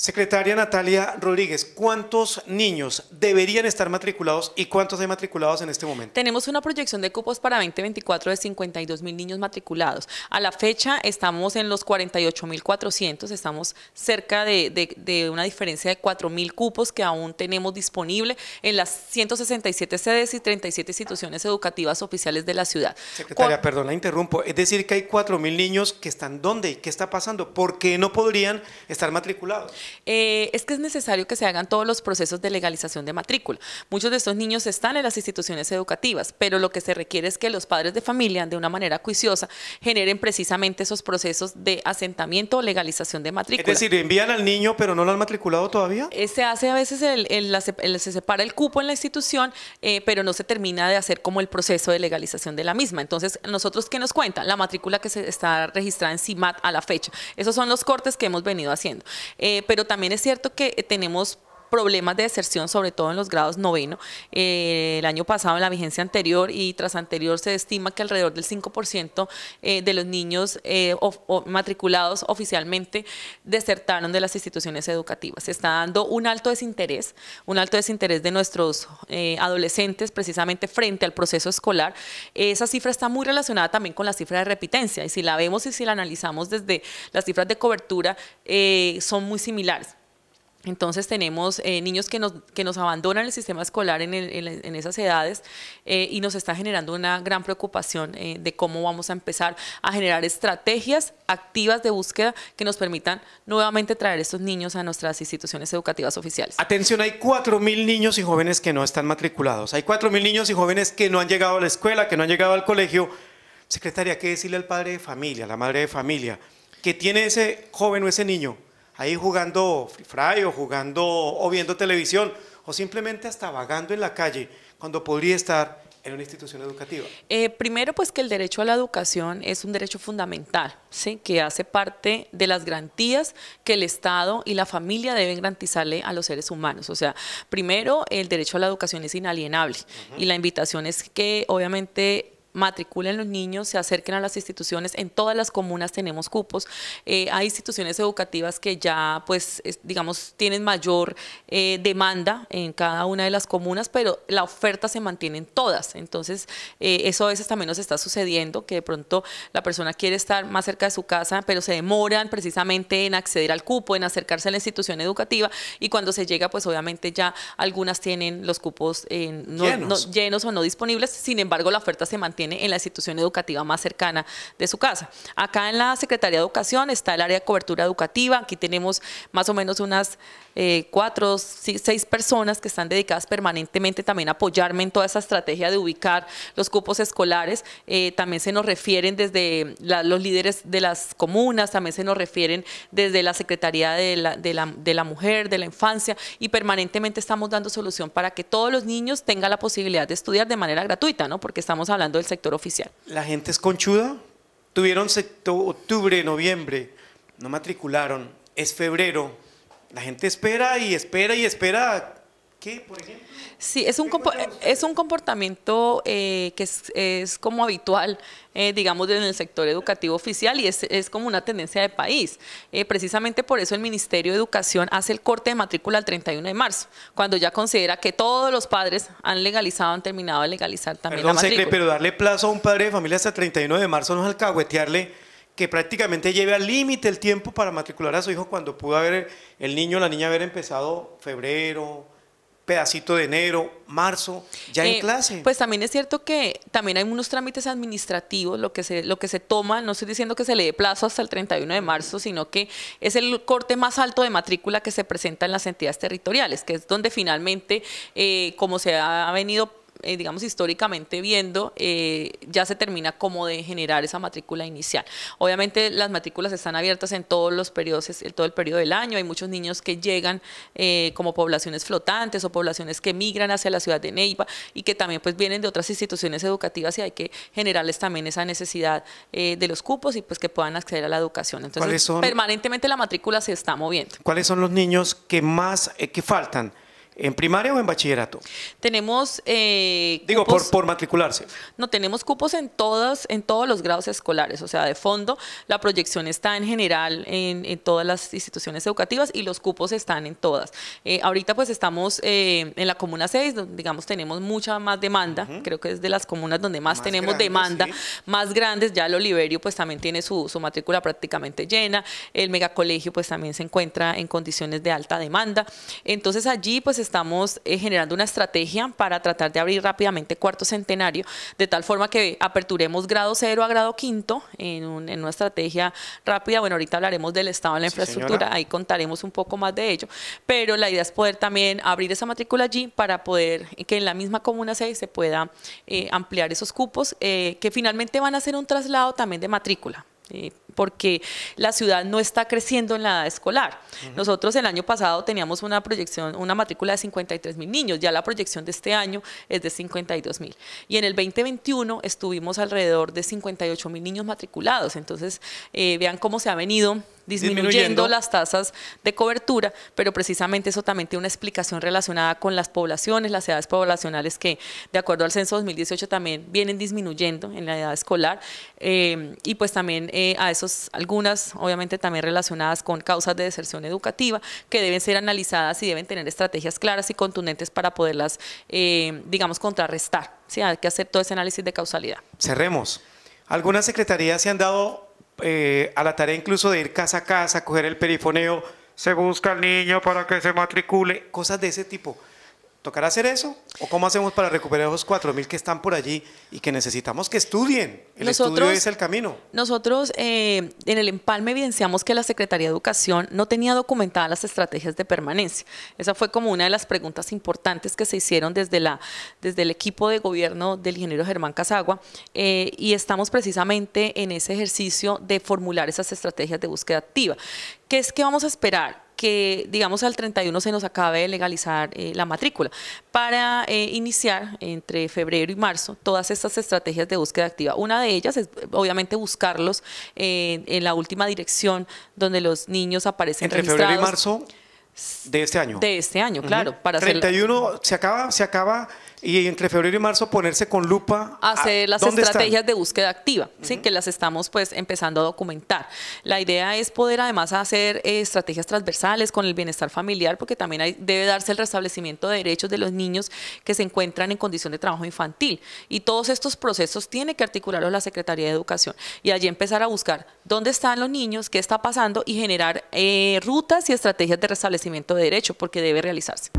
Secretaria Natalia Rodríguez, ¿cuántos niños deberían estar matriculados y cuántos hay matriculados en este momento? Tenemos una proyección de cupos para 2024 de 52 mil niños matriculados. A la fecha estamos en los 48 mil 400, estamos cerca de, una diferencia de 4 mil cupos que aún tenemos disponible en las 167 sedes y 37 instituciones educativas oficiales de la ciudad. Secretaria, perdón, la interrumpo. Es decir, que hay 4 mil niños que están ¿dónde? ¿Qué está pasando? ¿Por qué no podrían estar matriculados? Eh, es que es necesario que se hagan todos los procesos de legalización de matrícula. Muchos de estos niños están en las instituciones educativas, pero lo que se requiere es que los padres de familia, de una manera juiciosa, generen precisamente esos procesos de asentamiento o legalización de matrícula. Es decir, envían al niño, pero no lo han matriculado todavía. Eh, se hace a veces, se separa el cupo en la institución, eh, pero no se termina de hacer como el proceso de legalización de la misma. Entonces, nosotros, ¿qué nos cuenta? La matrícula que se está registrada en CIMAT a la fecha. Esos son los cortes que hemos venido haciendo pero también es cierto que eh, tenemos problemas de deserción, sobre todo en los grados noveno. Eh, el año pasado, en la vigencia anterior y tras anterior, se estima que alrededor del 5% eh, de los niños eh, matriculados oficialmente desertaron de las instituciones educativas. Se está dando un alto desinterés, un alto desinterés de nuestros adolescentes precisamente frente al proceso escolar. Esa cifra está muy relacionada también con la cifra de repitencia y si la vemos y si la analizamos desde las cifras de cobertura, son muy similares. Entonces tenemos eh, niños que nos, que nos abandonan el sistema escolar en, esas edades eh, y nos está generando una gran preocupación eh, de cómo vamos a empezar a generar estrategias activas de búsqueda que nos permitan nuevamente traer estos niños a nuestras instituciones educativas oficiales. Atención, hay mil niños y jóvenes que no están matriculados, hay mil niños y jóvenes que no han llegado a la escuela, que no han llegado al colegio. Secretaria, ¿qué decirle al padre de familia, a la madre de familia, que tiene ese joven o ese niño? ahí jugando free fry o jugando o viendo televisión o simplemente hasta vagando en la calle cuando podría estar en una institución educativa? Eh, primero, pues que el derecho a la educación es un derecho fundamental, ¿sí? que hace parte de las garantías que el Estado y la familia deben garantizarle a los seres humanos. O sea, primero, el derecho a la educación es inalienable y la invitación es que obviamente matriculen los niños, se acerquen a las instituciones, en todas las comunas tenemos cupos, eh, hay instituciones educativas que ya pues digamos tienen mayor eh, demanda en cada una de las comunas, pero la oferta se mantiene en todas, entonces eh, eso a veces también nos está sucediendo, que de pronto la persona quiere estar más cerca de su casa, pero se demoran precisamente en acceder al cupo, en acercarse a la institución educativa y cuando se llega pues obviamente ya algunas tienen los cupos llenos o no disponibles, sin embargo la oferta se mantiene en la institución educativa más cercana de su casa. Acá en la Secretaría de Educación está el área de cobertura educativa, aquí tenemos más o menos unas eh, cuatro, seis personas que están dedicadas permanentemente también a apoyarme en toda esa estrategia de ubicar los cupos escolares. Eh, también se nos refieren desde los líderes de las comunas, también se nos refieren desde la Secretaría de la, Mujer, de la Infancia, y permanentemente estamos dando solución para que todos los niños tengan la posibilidad de estudiar de manera gratuita, ¿no? porque estamos hablando del sector oficial. ¿La gente es conchuda? Tuvieron octubre, noviembre, no matricularon, es febrero. La gente espera y espera y espera ¿Qué, por ejemplo? Sí, es un, es un comportamiento eh, que es, como habitual, eh, digamos, en el sector educativo oficial y es, como una tendencia de país. Eh, precisamente por eso el Ministerio de Educación hace el corte de matrícula el 31 de marzo, cuando ya considera que todos los padres han legalizado, han terminado de legalizar también la matrícula. pero darle plazo a un padre de familia hasta el 31 de marzo no es alcahuetearle que prácticamente lleve al límite el tiempo para matricular a su hijo cuando pudo haber el niño o la niña haber empezado febrero, pedacito de enero, marzo, ya en eh, clase. Pues también es cierto que también hay unos trámites administrativos, lo que, se, lo que se toma, no estoy diciendo que se le dé plazo hasta el 31 de marzo, sino que es el corte más alto de matrícula que se presenta en las entidades territoriales, que es donde finalmente, eh, como se ha venido eh, digamos, históricamente viendo, eh, ya se termina como de generar esa matrícula inicial. Obviamente las matrículas están abiertas en todos los periodos, en todo el periodo del año. Hay muchos niños que llegan eh, como poblaciones flotantes o poblaciones que migran hacia la ciudad de Neiva y que también pues vienen de otras instituciones educativas y hay que generarles también esa necesidad de los cupos y pues que puedan acceder a la educación. Entonces, permanentemente la matrícula se está moviendo. ¿Cuáles son los niños que más, que faltan? ¿En primaria o en bachillerato? Tenemos... Eh, Digo, por, por matricularse. No, tenemos cupos en, todas, en todos los grados escolares, o sea, de fondo la proyección está en general en, todas las instituciones educativas y los cupos están en todas. Eh, ahorita pues estamos eh, en la Comuna 6, donde, digamos, tenemos mucha más demanda, creo que es de las comunas donde más, tenemos demanda, más grandes, ya el Oliverio pues también tiene su, su matrícula prácticamente llena, el megacolegio pues también se encuentra en condiciones de alta demanda, entonces allí pues estamos eh, generando una estrategia para tratar de abrir rápidamente cuarto centenario, de tal forma que aperturemos grado cero a grado quinto en, una estrategia rápida. Bueno, ahorita hablaremos del estado de la infraestructura, ahí contaremos un poco más de ello, pero la idea es poder también abrir esa matrícula allí para poder que en la misma comuna se pueda eh, ampliar esos cupos, eh, que finalmente van a ser un traslado también de matrícula. Eh, porque la ciudad no está creciendo en la edad escolar. Nosotros el año pasado teníamos una proyección, una matrícula de 53 mil niños, ya la proyección de este año es de 52 mil. Y en el 2021 estuvimos alrededor de 58 mil niños matriculados, entonces eh, vean cómo se ha venido disminuyendo, las tasas de cobertura, pero precisamente eso también tiene una explicación relacionada con las poblaciones, las edades poblacionales que de acuerdo al censo 2018 también vienen disminuyendo en la edad escolar eh, y pues también eh, a esos algunas obviamente también relacionadas con causas de deserción educativa que deben ser analizadas y deben tener estrategias claras y contundentes para poderlas eh, digamos contrarrestar. Sí, hay que hacer todo ese análisis de causalidad. Cerremos. Algunas secretarías se han dado eh, a la tarea incluso de ir casa a casa, coger el perifoneo, se busca al niño para que se matricule, cosas de ese tipo. ¿Tocará hacer eso? ¿O cómo hacemos para recuperar esos 4.000 que están por allí y que necesitamos que estudien? El estudio es el camino. Nosotros eh, en el empalme evidenciamos que la Secretaría de Educación no tenía documentadas las estrategias de permanencia. Esa fue como una de las preguntas importantes que se hicieron desde, la, desde el equipo de gobierno del ingeniero Germán Casagua eh, y estamos precisamente en ese ejercicio de formular esas estrategias de búsqueda activa. ¿Qué es que vamos a esperar? que, digamos, al 31 se nos acabe de legalizar eh, la matrícula, para eh, iniciar entre febrero y marzo todas estas estrategias de búsqueda activa. Una de ellas es, obviamente, buscarlos en la última dirección donde los niños aparecen entre febrero y marzo de este año. De este año, claro. 31 se acaba, se acaba y entre febrero y marzo ponerse con lupa. Hacer las estrategias de búsqueda activa, que las estamos pues empezando a documentar. La idea es poder además hacer eh, estrategias transversales con el bienestar familiar, porque también debe darse el restablecimiento de derechos de los niños que se encuentran en condición de trabajo infantil. Y todos estos procesos tiene que articularlos la Secretaría de Educación y allí empezar a buscar dónde están los niños, qué está pasando y generar eh, rutas y estrategias de restablecimiento de derechos porque debe realizarse.